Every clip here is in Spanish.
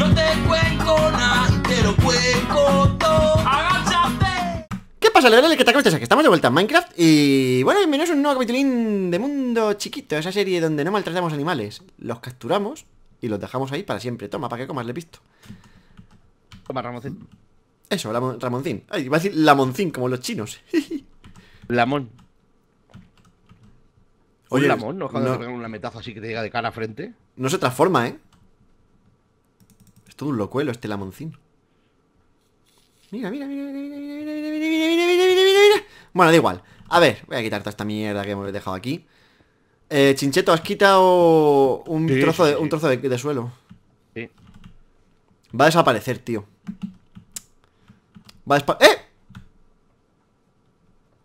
No te cuenco nada, te lo cuenco todo. ¡Agáchate! ¿Qué pasa, levales? ¿Qué tal? ¿Cómo estás? Aquí estamos de vuelta en Minecraft y... Bueno, bienvenidos a un nuevo capitulín de Mundo Chiquito Esa serie donde no maltratamos animales Los capturamos y los dejamos ahí para siempre Toma, para qué comas, le visto Toma, Ramoncín Eso, Ramoncín Ay, iba a decir Lamoncín, como los chinos Lamón Oye, lamón, no, no una metaza así que te llega de cara a frente. No se transforma, ¿eh? Todo un locuelo este lamoncín. Mira, mira, mira, mira, mira, mira, mira, mira, mira, mira, mira, mira, mira. Bueno, da igual. A ver, voy a quitar toda esta mierda que hemos dejado aquí. Eh, Chincheto, has quitado un trozo, de, un trozo de, suelo. Sí. Va a desaparecer, tío. Va a ¡Eh!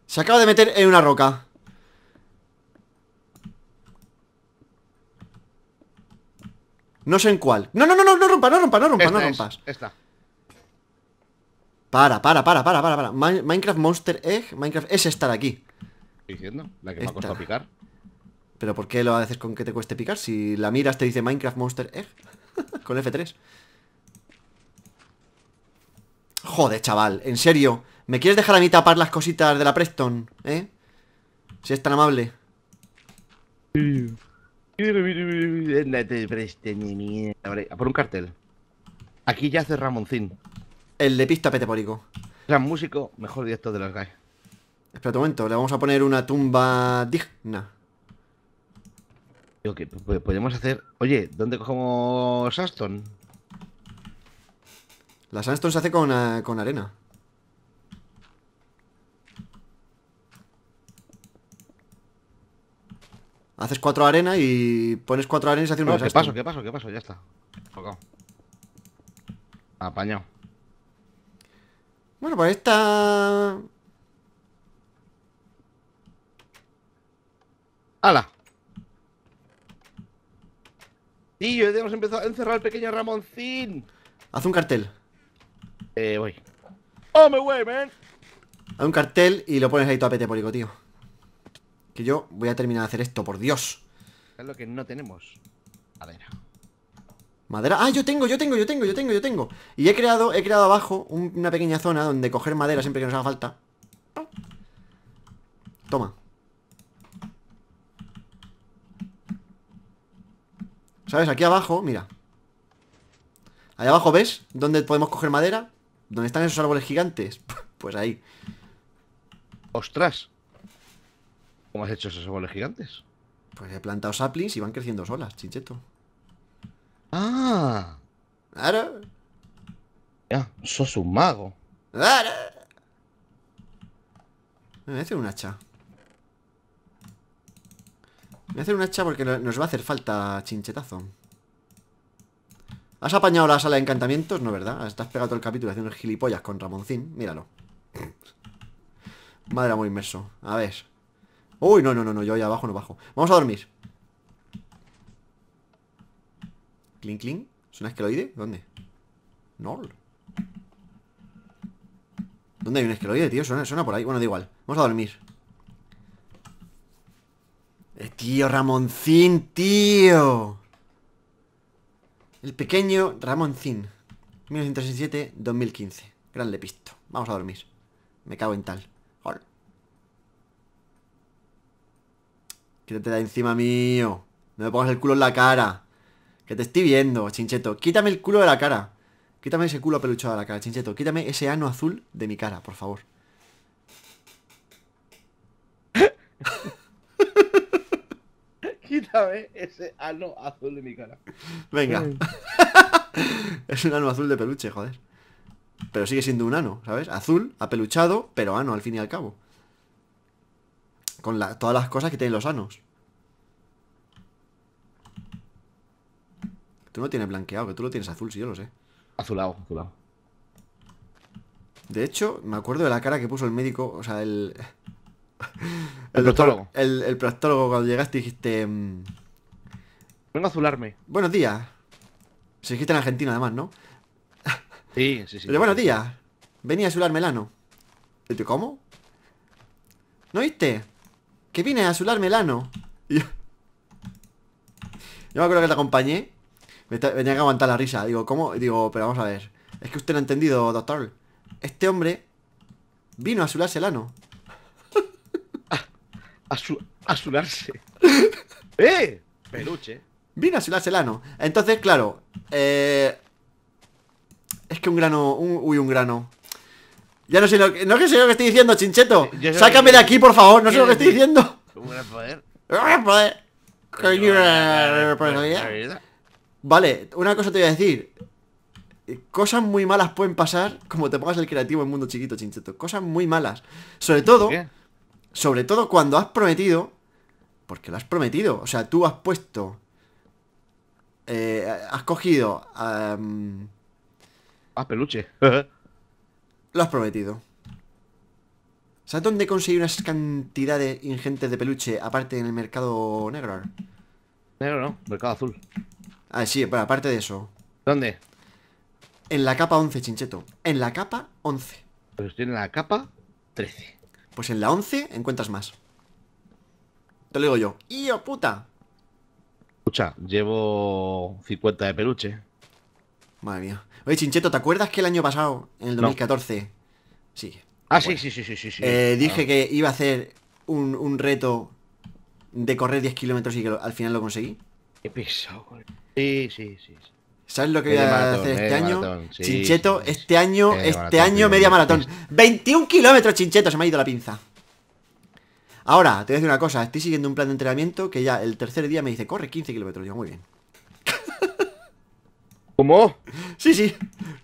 Se acaba de meter en una roca. No sé en cuál. No, no, no, no, no rompa no rompa no rompa no rompas. esta. Para, para, para, para, para, para. Minecraft Monster Egg, Minecraft es esta de aquí. ¿Estoy diciendo? La que me ha costado picar. ¿Pero por qué lo haces con que te cueste picar? Si la miras te dice Minecraft Monster Egg Con F3 Joder, chaval, en serio ¿Me quieres dejar a mí tapar las cositas de la Preston? ¿Eh? Si es tan amable por un cartel. Aquí ya hace Ramoncín. El de pista petepórico. Gran músico, mejor directo de las guys. Espera un momento, le vamos a poner una tumba digna. lo que podemos hacer. Oye, ¿dónde cogemos sandstone? La Sandstone se hace con eh, arena. Haces cuatro arena y pones cuatro arenas y haces un ¿Qué paso? ¿Qué paso? ¿Qué paso? Ya está. Focado. Apañado. Bueno, pues esta... ¡Hala! Tío, yo hemos empezado a encerrar al pequeño Ramoncín. Haz un cartel. Eh, voy. ¡Oh, me voy, man! Haz un cartel y lo pones ahí todo a tío. Que yo voy a terminar de hacer esto, por Dios. Es lo que no tenemos. Madera. Madera. Ah, yo tengo, yo tengo, yo tengo, yo tengo, yo tengo. Y he creado, he creado abajo una pequeña zona donde coger madera siempre que nos haga falta. Toma. ¿Sabes? Aquí abajo, mira. Allá abajo, ¿ves? ¿Dónde podemos coger madera? ¿Dónde están esos árboles gigantes? pues ahí. ¡Ostras! ¿Cómo has hecho esos árboles gigantes? Pues he plantado saplings y van creciendo solas, chincheto ¡Ah! ¡Ahora! Ya, sos un mago. ¡Ahora! Me voy a hacer un hacha. Me voy a hacer un hacha porque nos va a hacer falta chinchetazo. ¿Has apañado la sala de encantamientos? No, ¿verdad? Estás pegado todo el capítulo haciendo gilipollas con Ramoncín. Míralo. Madre, muy inmerso. A ver. Uy, no, no, no, no, yo ya abajo no bajo Vamos a dormir Clink, cling, suena esqueloide? ¿Dónde? No ¿Dónde hay un esqueloide, tío? Suena, por ahí Bueno, da igual Vamos a dormir eh, Tío, Ramoncín, tío El pequeño Ramoncín 1967-2015 Gran lepisto Vamos a dormir Me cago en tal Quítate de encima mío. No me pongas el culo en la cara. Que te estoy viendo, chincheto. Quítame el culo de la cara. Quítame ese culo peluchado de la cara, chincheto. Quítame ese ano azul de mi cara, por favor. Quítame ese ano azul de mi cara. Venga. es un ano azul de peluche, joder. Pero sigue siendo un ano, ¿sabes? Azul, apeluchado, pero ano al fin y al cabo. Con la, todas las cosas que tienen los anos. Tú no tienes blanqueado, que tú lo tienes azul, si yo lo sé. Azulado, azulado. De hecho, me acuerdo de la cara que puso el médico, o sea, el... El, proctólogo. El, el, proctólogo cuando llegaste dijiste... Mm, Vengo a azularme. Buenos días. Se dijiste en Argentina además, ¿no? Sí, sí, sí. Oye, buenos días. Venía a azularme el ano. cómo? ¿No viste? que vine a azularme el ano. yo... me acuerdo que te acompañé. Me tenía que aguantar la risa. Digo, ¿cómo? Digo, pero vamos a ver. Es que usted no ha entendido, doctor. Este hombre vino a azularse el ano. azularse. ¡Eh! Peluche. Vino a azularse el ano. Entonces, claro. Eh... Es que un grano. Un... uy, un grano. Ya no sé lo que, no sé lo que estoy diciendo, chincheto. Sácame de aquí, por favor. No sé lo que estoy diciendo. ¿Cómo poder? Vale, una cosa te voy a decir. Cosas muy malas pueden pasar como te pongas el creativo en mundo chiquito, chincheto. Cosas muy malas. Sobre todo, sobre todo cuando has prometido. Porque lo has prometido. O sea, tú has puesto. Eh, has cogido. ¿a ah, peluche. Lo has prometido. ¿Sabes dónde conseguí unas cantidades ingentes de peluche aparte en el mercado negro? Negro no, mercado azul. Ah, sí, aparte de eso. ¿Dónde? En la capa 11, chincheto. En la capa 11. Pues estoy en la capa 13. Pues en la 11 encuentras más. Te lo digo yo. ¡Io, puta! Escucha, llevo 50 de peluche. Madre mía. Oye, Chincheto, ¿te acuerdas que el año pasado, en el 2014? Sí. Ah, sí, sí, sí, sí, sí. Eh, dije que iba a hacer un, reto de correr 10 kilómetros y que al final lo conseguí. Qué pesado. Sí, sí, sí. ¿Sabes lo que voy a hacer este año? Chincheto, este año, este año media maratón. 21 kilómetros, Chincheto, se me ha ido la pinza. Ahora, te voy a decir una cosa, estoy siguiendo un plan de entrenamiento que ya el tercer día me dice, corre 15 kilómetros. Digo, muy bien. ¿Cómo? Sí, sí.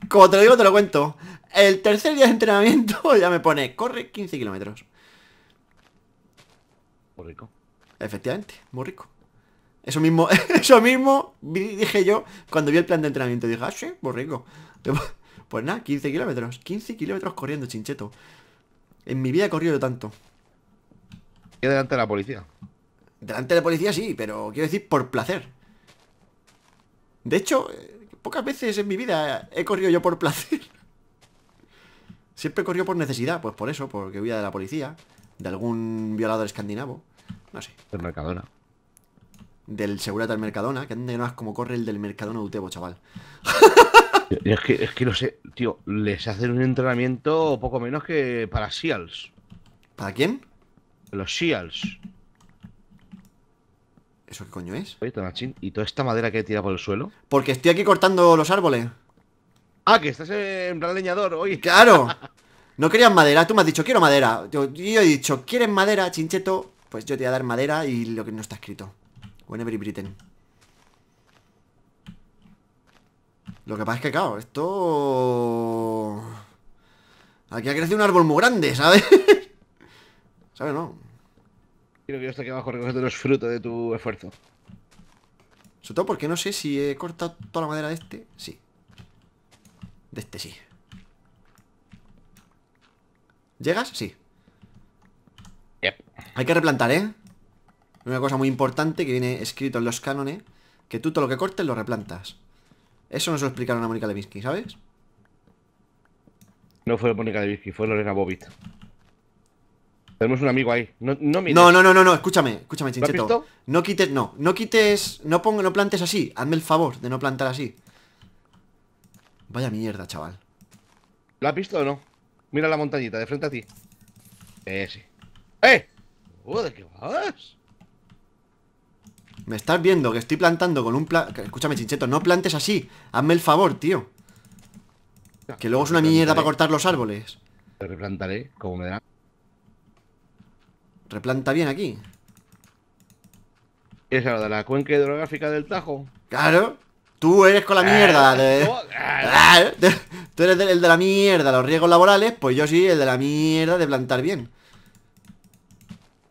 Como te lo digo, te lo cuento. El tercer día de entrenamiento ya me pone, corre 15 kilómetros. Muy rico. Efectivamente, muy rico. Eso mismo, eso mismo dije yo cuando vi el plan de entrenamiento. Dije, ah, sí, muy rico. Pues nada, 15 kilómetros. 15 kilómetros corriendo, chincheto. En mi vida he corrido tanto. ¿Y delante de la policía? Delante de la policía sí, pero quiero decir por placer. De hecho, pocas veces en mi vida he corrido yo por placer. Siempre he corrido por necesidad, pues por eso, porque huía de la policía, de algún violador escandinavo, no sé. Del Mercadona. Del segurata del Mercadona, que anda más como corre el del Mercadona de Utebo, chaval. Es que, es que no sé, tío, les hacen un entrenamiento poco menos que para SEALs. ¿Para quién? Los SEALs. ¿Eso qué coño es? Oye, ¿y toda esta madera que he tirado por el suelo? Porque estoy aquí cortando los árboles. Ah, que estás en plan leñador hoy. Claro. No querías madera, tú me has dicho, quiero madera. Yo, he dicho, ¿quieres madera, chincheto? Pues yo te voy a dar madera y lo que no está escrito. Whenever Britain. Lo que pasa es que, claro, esto... Aquí ha crecido un árbol muy grande, ¿sabes? ¿Sabes? No. Quiero que yo esté aquí abajo recogiendo los frutos de tu esfuerzo. Sobre todo porque no sé si he cortado toda la madera de este. Sí. De este sí. ¿Llegas? Sí. Hay que replantar, ¿eh? Una cosa muy importante que viene escrito en los cánones, que tú todo lo que cortes lo replantas. Eso nos lo explicaron a Mónica Levinsky, ¿sabes? No fue Mónica Levinsky, fue Lorena Bobbitt. Tenemos un amigo ahí. No, no, no, no, no, escúchame, escúchame, chincheto. No quites, no, no quites, no pongo, no plantes así. Hazme el favor de no plantar así. Vaya mierda, chaval. ¿Lo has visto o no? Mira la montañita de frente a ti. Eh, sí. ¡Eh! ¿De qué vas? Me estás viendo que estoy plantando con un plan... Escúchame, chincheto, no plantes así. Hazme el favor, tío. Que luego es una mierda para cortar los árboles. Te replantaré como me da. Replanta bien aquí. es hablar de la cuenca hidrográfica del Tajo? Claro. Tú eres con la ah. mierda. Ah, ah. De... Tú eres el de la mierda, los riesgos laborales. Pues yo sí, el de la mierda de plantar bien.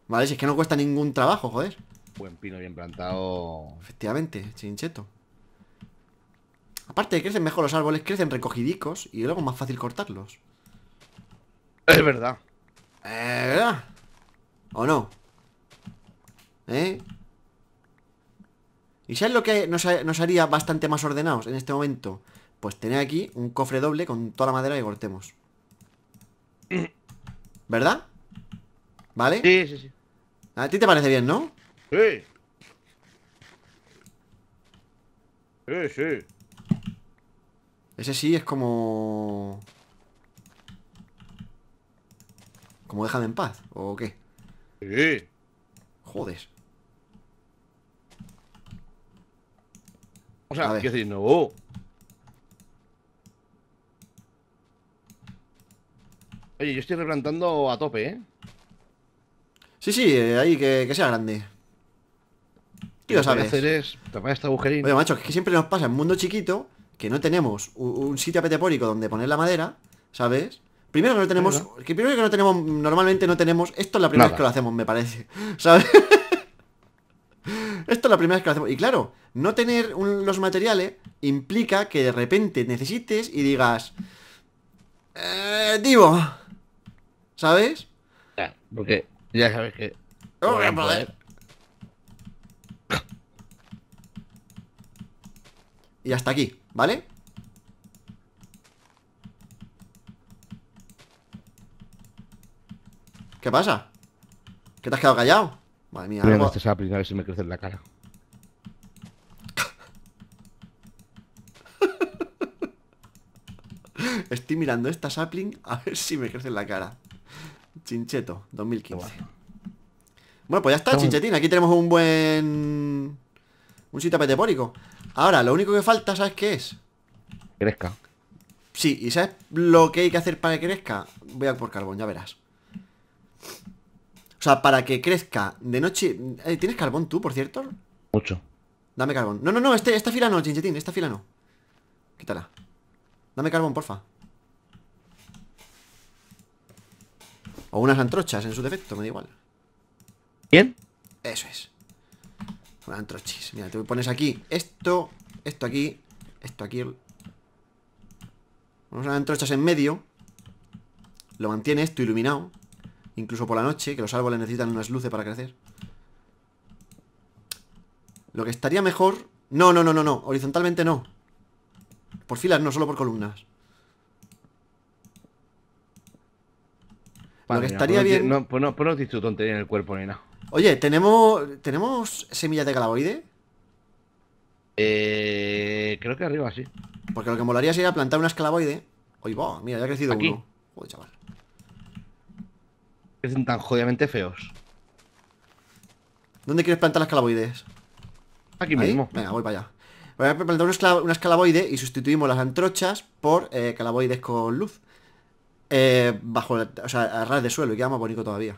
Vale, si es que no cuesta ningún trabajo, joder. Buen pino bien plantado. Efectivamente, chincheto. Aparte, crecen mejor los árboles, crecen recogidicos y luego más fácil cortarlos. Es verdad. Es verdad. ¿O no? ¿Eh? ¿Y sabes lo que nos, haría bastante más ordenados en este momento? Pues tener aquí un cofre doble con toda la madera y cortemos ¿Verdad? ¿Vale? Sí, sí, sí A ti te parece bien, ¿no? Sí Sí, sí Ese sí es como... Como déjame en paz, ¿o qué? Sí. Joder. O sea, quiero decir, no. Oye, yo estoy replantando a tope, ¿eh? Sí, sí, eh, ahí que, sea grande. Y lo sabes. hacer es tapar este agujerín. Oye, macho, es que siempre nos pasa en mundo chiquito que no tenemos un, un sitio apetepórico donde poner la madera, ¿sabes? Primero que no tenemos. Que primero que no tenemos. Normalmente no tenemos. Esto es la primera vez que lo hacemos, me parece. ¿Sabes? esto es la primera vez que lo hacemos. Y claro, no tener los materiales implica que de repente necesites y digas. Eh, Divo. ¿Sabes? Ya, porque ya sabes que. No voy a poder. Y hasta aquí, ¿vale? ¿Qué pasa? ¿Qué te has quedado callado? Madre mía, a si me crece en la cara. Estoy mirando esta sapling a ver si me crece en la cara. Chincheto, 2015. Bueno, pues ya está, chinchetín. Aquí tenemos un buen... Un sitio apetepórico. Ahora, lo único que falta, ¿sabes qué es? Crezca. Sí, ¿y sabes lo que hay que hacer para que crezca? Voy a por carbón, ya verás. O sea, para que crezca de noche... Eh, ¿Tienes carbón tú, por cierto? Mucho. Dame carbón. No, no, no, este, esta fila no, chinchetín, esta fila no. Quítala. Dame carbón, porfa. O unas antrochas, en su defecto, me da igual. ¿Bien? Eso es. Unas antrochis. Mira, te pones aquí esto, esto aquí, esto aquí. Unas antrochas en medio. Lo mantiene esto iluminado. Incluso por la noche, que los árboles necesitan unas luces para crecer. Lo que estaría mejor... No, no, no, no, no. Horizontalmente no. Por filas, no, solo por columnas. lo que estaría bien... No, en el cuerpo, ni nada. Oye, ¿tenemos, ¿tenemos semillas de calaboide? Eh, creo que arriba sí. Porque lo que molaría sería plantar unas calaboide. Oye, va, mira, ya ha crecido uno. Joder, chaval. Que tan jodidamente feos. ¿Dónde quieres plantar las calaboides? Aquí mismo. Venga, voy para allá. Voy a plantar una y sustituimos las antrochas por eh, calaboides con luz. Eh, bajo, o sea, a ras de suelo y queda más bonito todavía.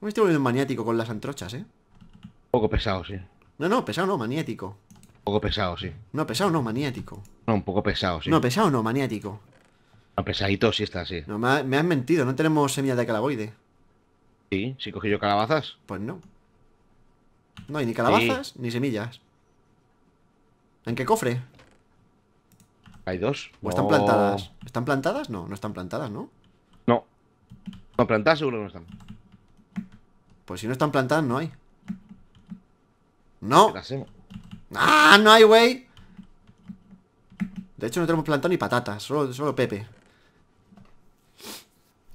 Me estoy volviendo maniático con las antrochas, ¿eh? Poco pesado, sí. No, no, pesado no, maniático. Poco pesado, sí. No, pesado no, maniático. No, un poco pesado, sí. No, pesado no, maniático. No, pesadito si está, así. No, me, has mentido, no tenemos semillas de calaboide. Sí, si cogí yo calabazas. Pues no. No hay ni calabazas ni semillas. ¿En qué cofre? Hay dos. ¿O están plantadas? ¿Están plantadas? No, no están plantadas, ¿no? No. No, plantadas seguro que no están. Pues si no están plantadas, no hay. ¡No! ¡Ah! ¡No hay, güey! De hecho, no tenemos plantado ni patatas, solo, solo Pepe.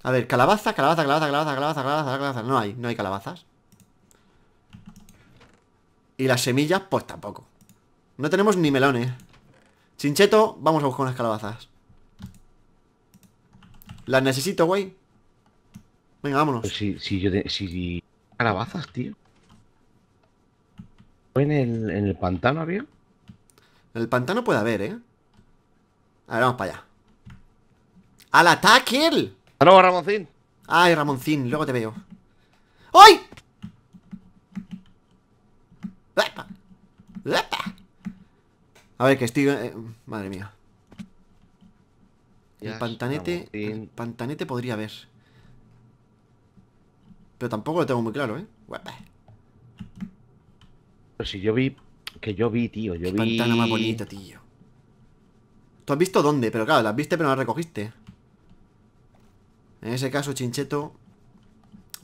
A ver, calabaza, calabaza, calabaza, calabaza, calabaza, calabaza, calabaza. No hay, no hay calabazas. Y las semillas, pues tampoco. No tenemos ni melones. Chincheto, vamos a buscar unas calabazas. Las necesito, güey. Venga, vámonos. Pues si, si yo si calabazas, tío. ¿En el, ¿En el pantano había? En el pantano puede haber, ¿eh? A ver, vamos para allá. ¡Al ataque! Hasta luego, Ramoncín. Ay, Ramoncín, luego te veo. ¡Ay! A ver, que estoy... Eh, madre mía. El pantanete... El pantanete podría haber. Pero tampoco lo tengo muy claro, ¿eh? Pero si yo vi... Que yo vi, tío. Yo vi... Pantana más bonito, tío. Tú has visto dónde, pero claro, la viste pero no la recogiste. En ese caso, Chincheto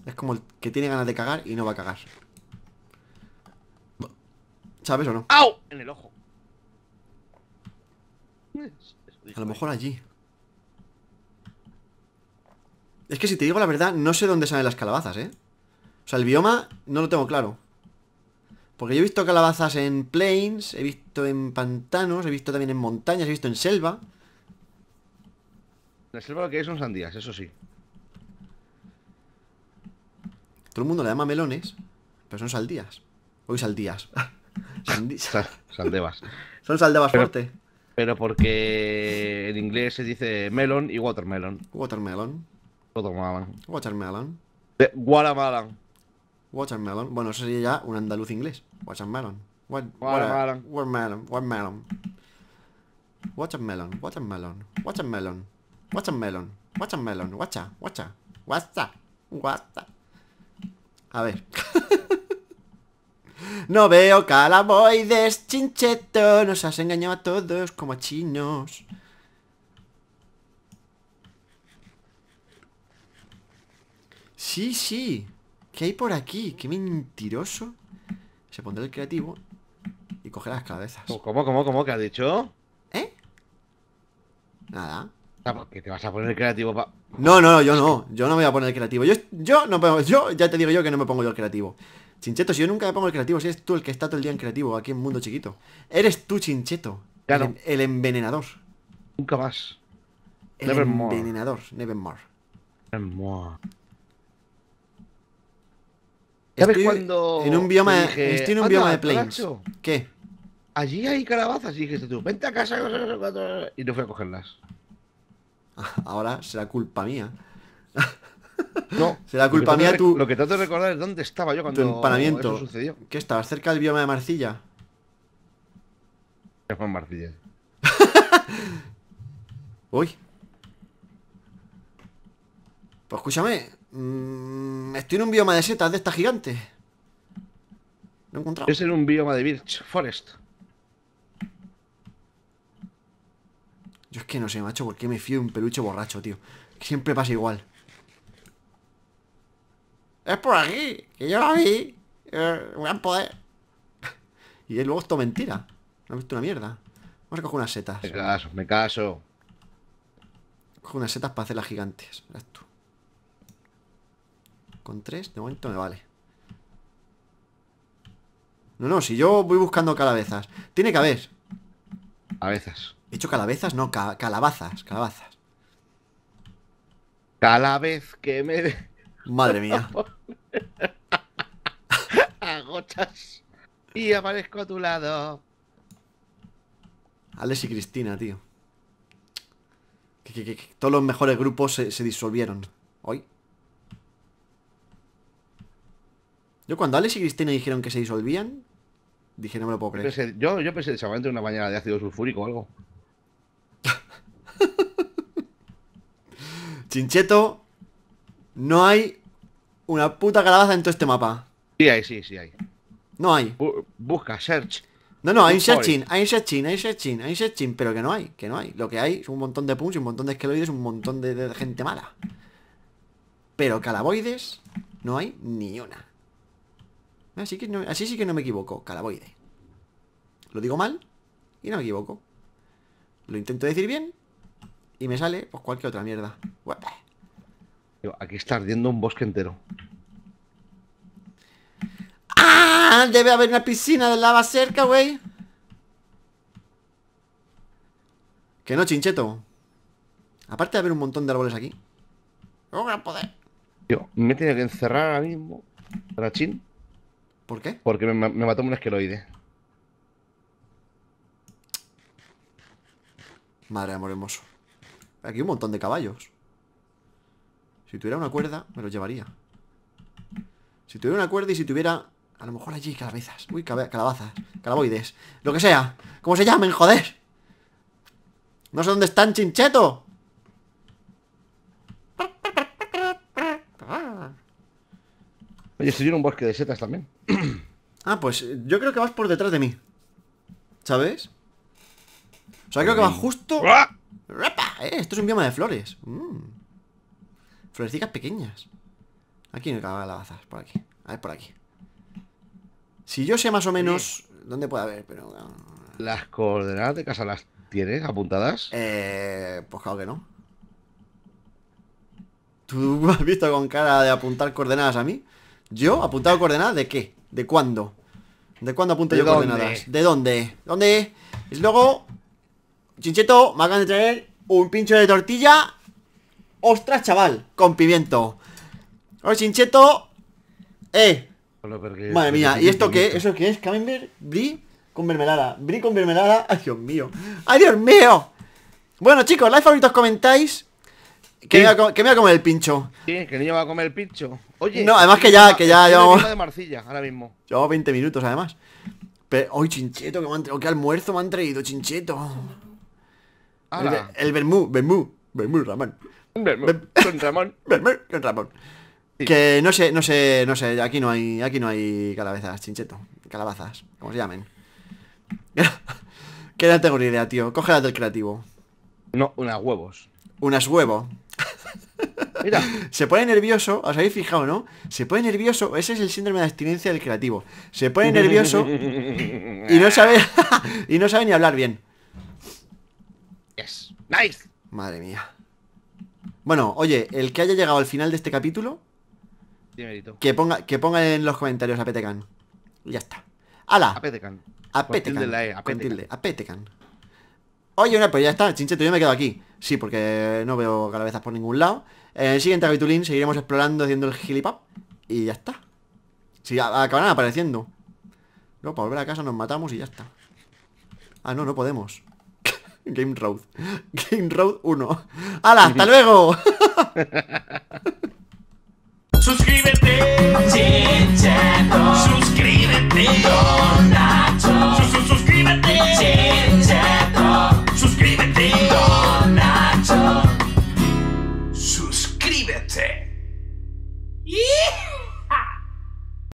es como el que tiene ganas de cagar y no va a cagar. ¿Sabes o no? ¡Au! En el ojo. A lo mejor allí. Es que si te digo la verdad, no sé dónde salen las calabazas, ¿eh? O sea, el bioma no lo tengo claro. Porque yo he visto calabazas en plains, he visto en pantanos, he visto también en montañas, he visto en selva. La selva lo que hay son sandías, eso sí. Todo el mundo le llama melones, pero son saldías. Hoy saldías. Sandías, Son saldebas fuerte. Pero porque en inglés se dice melon y watermelon. Watermelon. Watermelon. Watermelon. watermelon. Watermelon. Bueno, eso sería ya un andaluz inglés. Watermelon. What, watermelon. Watermelon. Watermelon. Watermelon. Watermelon. Watermelon. Melon, what's Melon, guacha, guacha, guacha, guacha. A ver. no veo calaboides, chincheto. Nos has engañado a todos como a chinos. Sí, sí. ¿Qué hay por aquí? ¡Qué mentiroso! Se pondrá el creativo y coge las cabezas. ¿Cómo, cómo, cómo? ¿Qué has dicho? ¿Eh? Nada qué te vas a poner creativo No, no, yo no. Yo no me voy a poner creativo. Yo, yo no Yo ya te digo yo que no me pongo yo el creativo. Chincheto, si yo nunca me pongo el creativo, si eres tú el que está todo el día en creativo aquí en Mundo Chiquito. Eres tú, Chincheto. Claro. El, envenenador. Nunca más. El envenenador. Nevermore. Nevermore. ¿Sabes estoy en un bioma, estoy en un bioma de planes ¿Qué? Allí hay calabazas y dijiste tú, vente a casa y no fui a cogerlas ahora será culpa mía. No. Será culpa mía tú. Lo que trato de recordar es dónde estaba yo cuando tu empanamiento. sucedió. ¿Qué estaba? ¿Cerca del bioma de Marcilla? Es Juan Marcilla. Uy. Pues escúchame. Mm, estoy en un bioma de setas de esta gigante. Lo he encontrado. Es en un bioma de Birch Forest. Yo es que no sé, macho, por qué me fío de un peluche borracho, tío. Siempre pasa igual. Es por aquí, que yo lo vi. Eh, gran poder. y luego esto mentira. No he visto una mierda. Vamos a coger unas setas. Me caso, me caso. Cojo unas setas para las gigantes. Verás tú. Con tres, de momento me vale. No, no, si yo voy buscando calabezas. Tiene que haber. A veces. ¿He hecho calabezas? No, calabazas, calabazas. Cada vez que me... Madre mía. Agochas y aparezco a tu lado. Alex y Cristina, tío. Que, todos los mejores grupos se, disolvieron. Hoy. Yo cuando Alex y Cristina dijeron que se disolvían, dije, no me lo puedo creer. yo, yo pensé seguramente una mañana de ácido sulfúrico o algo. Chincheto, no hay una puta calabaza en todo este mapa. Sí hay, sí, sí hay. No hay. busca, search. No, no, hay un searching, hay un searching, hay un searching, hay un searching, pero que no hay, que no hay. Lo que hay es un montón de y un montón de esqueloides, un montón de, gente mala. Pero calaboides no hay ni una. Así, que no, así sí que no me equivoco, calaboide. Lo digo mal y no me equivoco. Lo intento decir bien y me sale pues cualquier otra mierda. Aquí está ardiendo un bosque entero. ¡Ah! Debe haber una piscina de lava cerca, güey. Que no, chincheto. Aparte de haber un montón de árboles aquí. ¡Oh, gran poder! Yo me he que encerrar ahora mismo. Rachín. ¿Por qué? Porque me, me mató un esqueloide. Madre amor hermoso. Aquí un montón de caballos. Si tuviera una cuerda, me lo llevaría. Si tuviera una cuerda y si tuviera... A lo mejor allí calabazas Uy, calabazas. Calaboides. Lo que sea. ¿Cómo se llamen, joder? No sé dónde están, chincheto. Oye, estoy en un bosque de setas también. Ah, pues eh, yo creo que vas por detrás de mí. ¿Sabes? O sea, creo que vas justo... ¡Ah! eh, esto es un bioma de flores. Mm. florecitas pequeñas. Aquí no hay calabazas, por aquí. A ver, por aquí. Si yo sé más o menos dónde puede haber, pero... Ah. ¿Las coordenadas de casa las tienes apuntadas? Eh, pues claro que no. ¿Tú has visto con cara de apuntar coordenadas a mí? ¿Yo? ¿Apuntado coordenadas de qué? ¿De cuándo? ¿De cuándo apunto yo coordenadas? ¿De dónde? ¿Dónde? Y luego, Chincheto, me acaban de traer un pincho de tortilla Ostras, chaval, con pimiento hoy chincheto Eh Madre mía, ¿y esto qué? ¿Eso qué es? ¿Camembert? ¿Brie? Con mermelada Brie con mermelada Ay, Dios mío Ay, Dios mío Bueno, chicos, like, favoritos, comentáis que me, voy a, comer el pincho. Sí, que niño va a comer el pincho. Oye, no, además que ya, que ya llevamos. de ahora mismo. Llevamos 20 minutos además. Pero, hoy chincheto, que almuerzo me han traído, chincheto. El, Bermú, Bermú, Bermú Ramón. Bermú, Ramón. Bermú, Ramón. Que no sé, no sé, no sé, aquí no hay, aquí no hay calabazas, chincheto. Calabazas, como se llamen. que no tengo ni idea, tío. Cógelas del creativo. No, unas huevos. Unas huevos. Mira. Se pone nervioso, os habéis fijado, ¿no? Se pone nervioso, ese es el síndrome de abstinencia del creativo. Se pone nervioso y no sabe y no sabe ni hablar bien. Nice. Madre mía. Bueno, oye, el que haya llegado al final de este capítulo, que ponga, que ponga en los comentarios a Petecan. Ya está. ¡Hala! A Petecan. A Petecan. E, a Petecan. Oye, pues ya está, Chincheto, yo me quedo aquí. Sí, porque no veo calabezas por ningún lado. En el siguiente capitulín seguiremos explorando, haciendo el gilipap. Y ya está. sí, acabarán apareciendo. No, para volver a casa nos matamos y ya está. Ah, no, no podemos. Game Road. Game Road 1. ¡Hala! ¡Hasta luego! Suscríbete, Chincheto. Suscríbete, Don Nacho. Sus -sus suscríbete, Chincheto. Suscríbete, Don Nacho. Suscríbete.